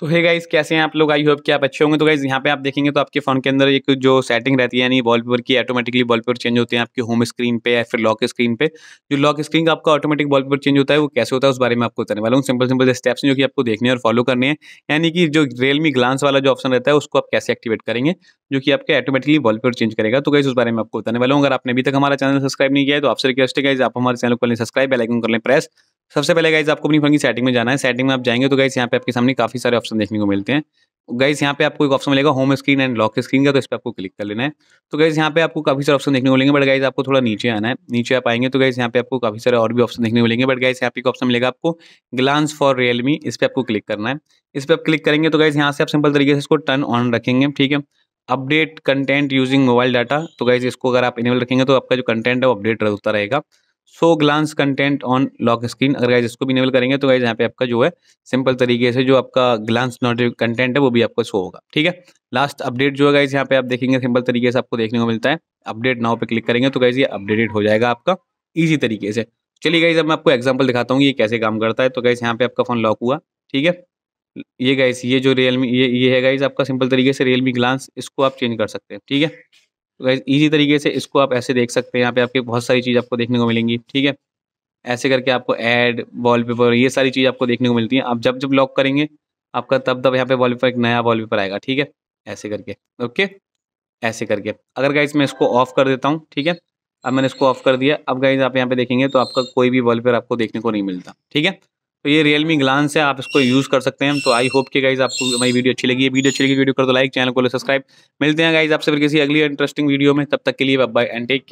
तो hey guys कैसे हैं आप लोग आई होप कि आप अच्छे होंगे तो गाइज यहाँ पे आप देखेंगे तो आपके फोन के अंदर एक जो सेटिंग रहती है यानी वॉलपेपर की ऑटोमेटिकली वॉलपेपर चेंज होते हैं आपके होम स्क्रीन पे या फिर लॉक स्क्रीन पे जो लॉक स्क्रीन का आपका ऑटोमेटिक वॉलपेपर चेंज होता है वो कैसे होता है उस बारे में आपको बताने वाला हूँ सिंपल सिंपल स्टेप्स जो कि आपको देखने और फॉलो करने हैं यानी कि जो रियलमी ग्लांस वाला जो ऑप्शन रहता है उसको आप कैसे एक्टिवेट करेंगे जो कि आपके ऑटोमेटिकली वॉलपेपर चेंज करेगा तो गाइज उस बारे में आपको बताने वाला हूँ अगर आपने अभी तक हमारा चैनल सब्सक्राइब नहीं किया है तो आपसे रिक्वेस्ट है गाइज आप हमारे चैनल को सब्सक्राइब बेलाइकन कर लें प्रेस सबसे पहले गाइज आपको अपनी फोन की सेटिंग में जाना है सेटिंग में आप जाएंगे तो गाइज यहाँ पे आपके सामने काफी सारे ऑप्शन देखने को मिलते हैं गाइज यहाँ पे आपको एक ऑप्शन मिलेगा home screen and lock screen का तो इस पर आपको क्लिक कर लेना है तो गाइज यहाँ पे आपको काफी सारे ऑप्शन देखने को मिलेंगे बट गाइज आपको थोड़ा नीचे आना है नीचे आप आएंगे तो गाइज यहाँ पे आपको काफी सारे और भी ऑप्शन देखने को मिलेंगे बट गाइज यहाँ पे एक ऑप्शन मिलेगा आपको ग्लांस फॉर रियलमी इस पर आपको क्लिक करना है इस पर आप क्लिक करेंगे तो गाइज यहाँ से आप सिंपल तरीके से इसको टर्न ऑन रखेंगे ठीक है update content using mobile data तो गाइज इसको अगर आप इनेबल रखेंगे तो आपका जो कंटेंट है वो अपडेट होता रहेगा so glance content on lock screen अगर गाइज इसको भी इनेबल करेंगे तो गाइज यहाँ पे आपका जो है सिंपल तरीके से जो आपका ग्लांस नोटिव कंटेंट है वो भी आपको शो होगा ठीक है लास्ट अपडेट जो है गाइज यहाँ पे आप देखेंगे सिंपल तरीके से आपको देखने को मिलता है अपडेट नाव पे क्लिक करेंगे तो गाइज ये अपडेटेड हो जाएगा आपका ईजी तरीके से चलिए गाइज अब मैं आपको एग्जाम्पल दिखाता हूँ ये कैसे काम करता है तो गाइज यहाँ पे आपका फोन लॉक हुआ ठीक है ये गाइज ये जो रियलमी ये ये है गाइज आपका सिंपल तरीके से रियलमी ग्लांस इसको आप चेंज कर सकते हैं ठीक है तो ईजी तरीके से इसको आप ऐसे देख सकते हैं यहाँ पे आपके बहुत सारी चीज़ आपको देखने को मिलेंगी ठीक है ऐसे करके आपको एड वॉलपेपर ये सारी चीज़ आपको देखने को मिलती है आप जब जब लॉक करेंगे आपका तब तब यहाँ पे वॉलपेपर एक नया वॉलपेपर आएगा ठीक है ऐसे करके ओके ऐसे करके अगर गाइज मैं इसको ऑफ कर देता हूँ ठीक है अब मैंने इसको ऑफ कर दिया अब गाइज आप यहाँ पे देखेंगे तो आपका कोई भी वॉलपेपर आपको देखने को नहीं मिलता ठीक है तो ये रियलमी ग्लांस है आप इसको यूज़ कर सकते हैं तो आई होप कि गाइज आपको हमारी वीडियो अच्छी लगी है वीडियो अच्छी लगी वीडियो कर दो लाइक चैनल को सब्सक्राइब मिलते हैं गाइज आपसे फिर किसी अगली इंटरेस्टिंग वीडियो में तब तक के लिए बाय एंड टेक